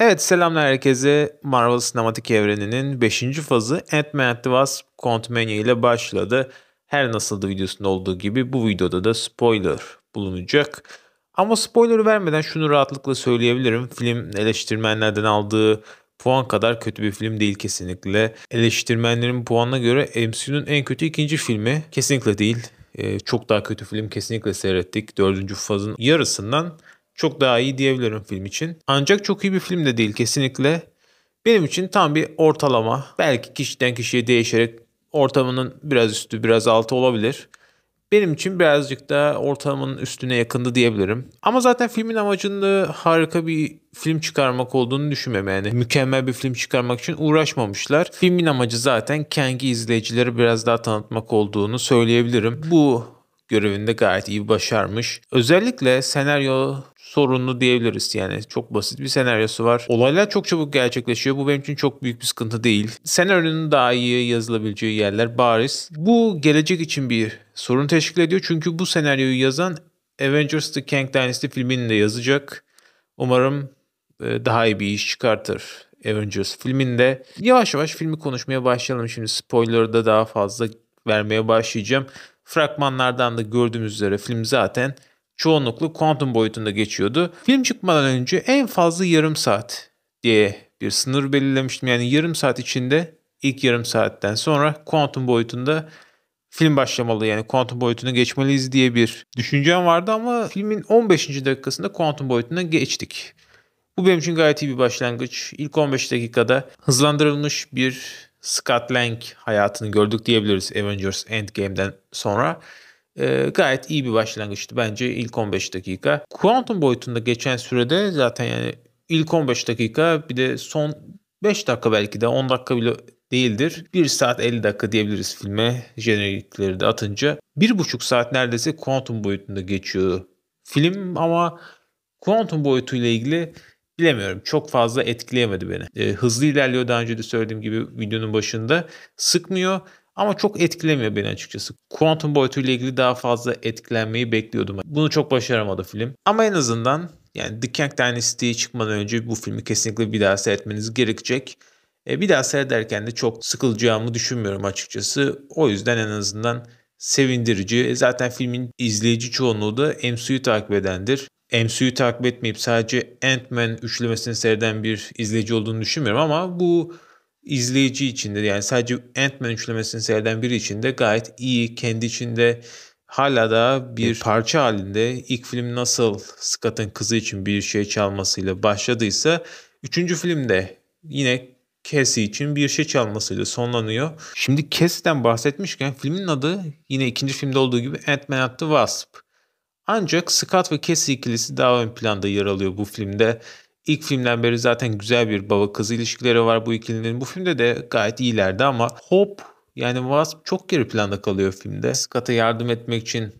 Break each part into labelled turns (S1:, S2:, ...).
S1: Evet selamlar herkese. Marvel Sinematik Evreni'nin 5. fazı Ant-Man and the Wasp Quantumania ile başladı. Her nasıldı da videosunda olduğu gibi bu videoda da spoiler bulunacak. Ama spoiler vermeden şunu rahatlıkla söyleyebilirim. Film eleştirmenlerden aldığı puan kadar kötü bir film değil kesinlikle. Eleştirmenlerin puanına göre MCU'nun en kötü ikinci filmi kesinlikle değil. Ee, çok daha kötü film kesinlikle seyrettik. Dördüncü fazın yarısından çok daha iyi diyebilirim film için. Ancak çok iyi bir film de değil kesinlikle. Benim için tam bir ortalama. Belki kişiden kişiye değişerek ortamının biraz üstü biraz altı olabilir. Benim için birazcık da ortalamanın üstüne yakındı diyebilirim. Ama zaten filmin amacında harika bir film çıkarmak olduğunu düşünmüyorum yani. Mükemmel bir film çıkarmak için uğraşmamışlar. Filmin amacı zaten kendi izleyicileri biraz daha tanıtmak olduğunu söyleyebilirim. Bu görevinde gayet iyi başarmış. Özellikle senaryo sorunlu diyebiliriz. Yani çok basit bir senaryosu var. Olaylar çok çabuk gerçekleşiyor. Bu benim için çok büyük bir sıkıntı değil. Senaryonun daha iyi yazılabileceği yerler bariz. Bu gelecek için bir sorun teşkil ediyor. Çünkü bu senaryoyu yazan Avengers The Kang Dynasty filmini de yazacak. Umarım e, daha iyi bir iş çıkartır Avengers filminde. Yavaş yavaş filmi konuşmaya başlayalım. Şimdi spoiler'ı da daha fazla vermeye başlayacağım. Fragmanlardan da gördüğümüz üzere film zaten çoğunlukla kuantum boyutunda geçiyordu. Film çıkmadan önce en fazla yarım saat diye bir sınır belirlemiştim. Yani yarım saat içinde ilk yarım saatten sonra kuantum boyutunda film başlamalı yani kuantum boyutuna geçmeliyiz diye bir düşüncem vardı ama filmin 15. dakikasında kuantum boyutuna geçtik. Bu benim için gayet iyi bir başlangıç. İlk 15 dakikada hızlandırılmış bir Scott Lang hayatını gördük diyebiliriz Avengers Endgame'den sonra. E, gayet iyi bir başlangıçtı bence ilk 15 dakika. Quantum boyutunda geçen sürede zaten yani ilk 15 dakika bir de son 5 dakika belki de 10 dakika bile değildir. 1 saat 50 dakika diyebiliriz filme jenerikleri de atınca. 1,5 saat neredeyse kuantum boyutunda geçiyor film ama kuantum boyutuyla ilgili bilemiyorum çok fazla etkileyemedi beni. E, hızlı ilerliyor daha önce de söylediğim gibi videonun başında. Sıkmıyor ama çok etkilemiyor beni açıkçası. Quantum boyutuyla ilgili daha fazla etkilenmeyi bekliyordum. Bunu çok başaramadı film. Ama en azından yani The Kang Dynasty'ye çıkmadan önce bu filmi kesinlikle bir daha seyretmeniz gerekecek. E, bir daha seyrederken de çok sıkılacağımı düşünmüyorum açıkçası. O yüzden en azından sevindirici. zaten filmin izleyici çoğunluğu da MCU'yu takip edendir. MCU'yu takip etmeyip sadece Ant-Man üçlemesini seyreden bir izleyici olduğunu düşünmüyorum ama bu izleyici içinde yani sadece Ant-Man üçlemesini seyreden biri için de gayet iyi kendi içinde hala da bir parça halinde ilk film nasıl Scott'ın kızı için bir şey çalmasıyla başladıysa üçüncü filmde yine Cassie için bir şey çalmasıyla sonlanıyor. Şimdi Cassie'den bahsetmişken filmin adı yine ikinci filmde olduğu gibi Ant-Man and the Wasp. Ancak Scott ve Cassie ikilisi daha ön planda yer alıyor bu filmde. İlk filmden beri zaten güzel bir baba kız ilişkileri var bu ikilinin. Bu filmde de gayet iyilerdi ama Hop yani Wasp çok geri planda kalıyor filmde. Scott'a yardım etmek için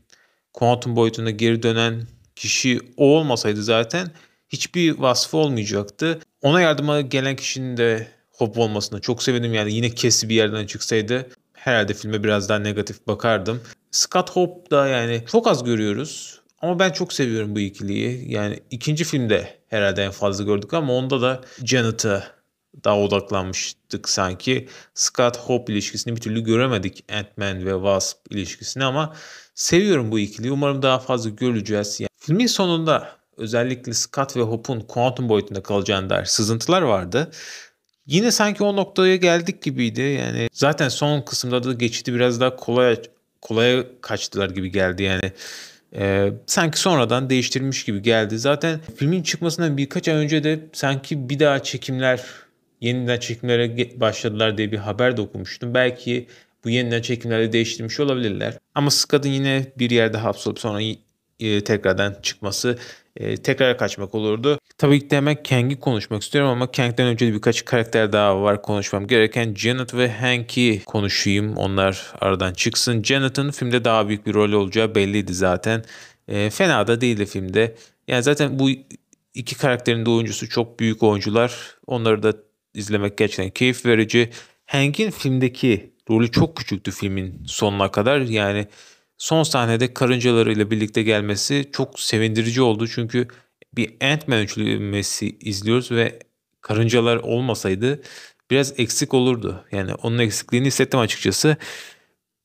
S1: kuantum boyutuna geri dönen kişi o olmasaydı zaten hiçbir vasfı olmayacaktı. Ona yardıma gelen kişinin de Hop olmasına çok sevindim. Yani yine kesi bir yerden çıksaydı herhalde filme biraz daha negatif bakardım. Scott Hope da yani çok az görüyoruz. Ama ben çok seviyorum bu ikiliyi. Yani ikinci filmde herhalde en fazla gördük ama onda da Janet'a daha odaklanmıştık sanki. Scott Hope ilişkisini bir türlü göremedik Ant-Man ve Wasp ilişkisini ama seviyorum bu ikiliyi. Umarım daha fazla göreceğiz. Yani filmin sonunda özellikle Scott ve Hope'un kuantum boyutunda kalacağına dair sızıntılar vardı. Yine sanki o noktaya geldik gibiydi. Yani zaten son kısımda da geçidi biraz daha kolay kolaya kaçtılar gibi geldi yani. Ee, sanki sonradan değiştirmiş gibi geldi. Zaten filmin çıkmasından birkaç ay önce de sanki bir daha çekimler yeniden çekimlere başladılar diye bir haber de okumuştum. Belki bu yeniden çekimlerde değiştirmiş olabilirler. Ama Scott'ın yine bir yerde hapsolup sonra e, tekrardan çıkması e, tekrar kaçmak olurdu. Tabii ki de hemen Kang'i konuşmak istiyorum ama Kang'den önce de birkaç karakter daha var konuşmam gereken. Janet ve Hank'i konuşayım onlar aradan çıksın. Janet'ın filmde daha büyük bir rol olacağı belliydi zaten. E, fena da değildi filmde. Yani zaten bu iki karakterin de oyuncusu çok büyük oyuncular. Onları da izlemek gerçekten keyif verici. Hank'in filmdeki rolü çok küçüktü filmin sonuna kadar. Yani son sahnede karıncalarıyla birlikte gelmesi çok sevindirici oldu. Çünkü bir Ant-Man üçlemesi izliyoruz ve karıncalar olmasaydı biraz eksik olurdu. Yani onun eksikliğini hissettim açıkçası.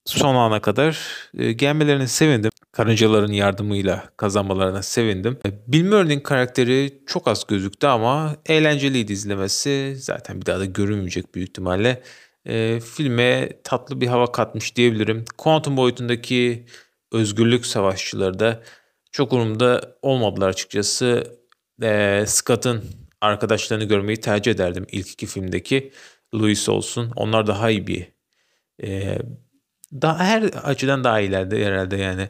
S1: Son ana kadar e, gelmelerine sevindim. Karıncaların yardımıyla kazanmalarına sevindim. E, Bill Murray'nin karakteri çok az gözüktü ama eğlenceliydi izlemesi. Zaten bir daha da görünmeyecek büyük ihtimalle e, filme tatlı bir hava katmış diyebilirim. Kuantum boyutundaki özgürlük savaşçıları da çok umurumda olmadılar açıkçası. E, Scott'ın arkadaşlarını görmeyi tercih ederdim ilk iki filmdeki. Louis olsun. Onlar daha iyi bir e, daha her açıdan daha iyilerdi herhalde yani.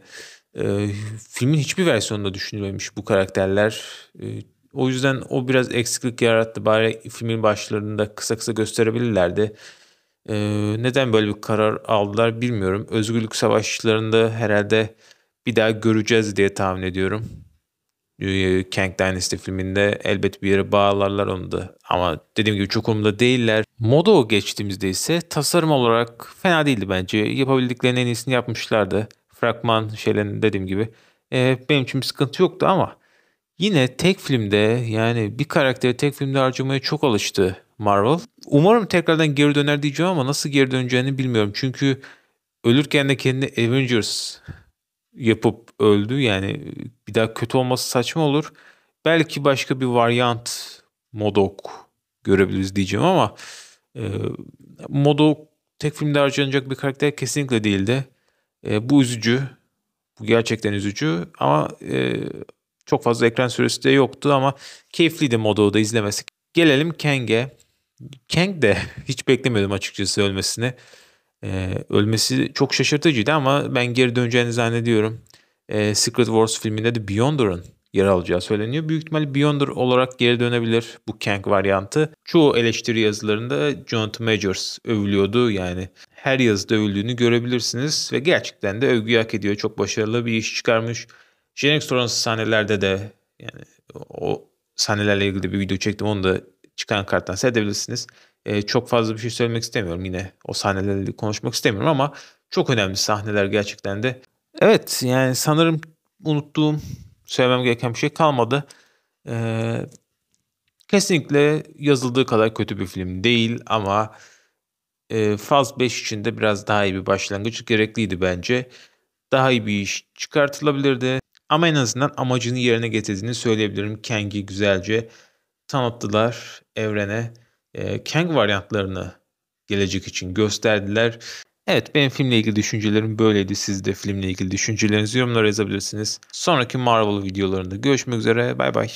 S1: E, filmin hiçbir versiyonunda düşünülmemiş bu karakterler. E, o yüzden o biraz eksiklik yarattı. Bari filmin başlarında kısa kısa gösterebilirlerdi. E, neden böyle bir karar aldılar bilmiyorum. Özgürlük savaşlarında herhalde bir daha göreceğiz diye tahmin ediyorum. E, Kang Dynasty filminde elbet bir yere bağlarlar onu da. Ama dediğim gibi çok umurumda değiller. Modo geçtiğimizde ise tasarım olarak fena değildi bence. Yapabildiklerinin en iyisini yapmışlardı. Fragman şeylerin dediğim gibi. E, benim için bir sıkıntı yoktu ama yine tek filmde yani bir karakteri tek filmde harcamaya çok alıştı Marvel. Umarım tekrardan geri döner diyeceğim ama nasıl geri döneceğini bilmiyorum. Çünkü ölürken de kendi Avengers yapıp öldü. Yani bir daha kötü olması saçma olur. Belki başka bir varyant Modok görebiliriz diyeceğim ama e, Modok tek filmde harcanacak bir karakter kesinlikle değildi. E, bu üzücü. Bu gerçekten üzücü ama e, çok fazla ekran süresi de yoktu ama keyifliydi Modok'u da izlemesi. Gelelim Kenge. Kang de hiç beklemiyordum açıkçası ölmesini. Ee, ölmesi çok şaşırtıcıydı ama ben geri döneceğini zannediyorum. Ee, Secret Wars filminde de Beyonder'ın yer alacağı söyleniyor. Büyük ihtimal Beyonder olarak geri dönebilir bu Kang varyantı. Çoğu eleştiri yazılarında Jonathan Majors övülüyordu yani. Her yazıda övüldüğünü görebilirsiniz ve gerçekten de övgü hak ediyor. Çok başarılı bir iş çıkarmış. Jenerik sonrası sahnelerde de yani o sahnelerle ilgili bir video çektim. Onu da çıkan karttan seyredebilirsiniz. E, çok fazla bir şey söylemek istemiyorum yine o sahnelerle konuşmak istemiyorum ama çok önemli sahneler gerçekten de. Evet yani sanırım unuttuğum söylemem gereken bir şey kalmadı. Ee, kesinlikle yazıldığı kadar kötü bir film değil ama e, Faz 5 için de biraz daha iyi bir başlangıç gerekliydi bence. Daha iyi bir iş çıkartılabilirdi. Ama en azından amacını yerine getirdiğini söyleyebilirim. Kengi güzelce tanıttılar evrene. E, Kang varyantlarını gelecek için gösterdiler. Evet benim filmle ilgili düşüncelerim böyleydi. Siz de filmle ilgili düşüncelerinizi yorumlara yazabilirsiniz. Sonraki Marvel videolarında görüşmek üzere. Bay bay.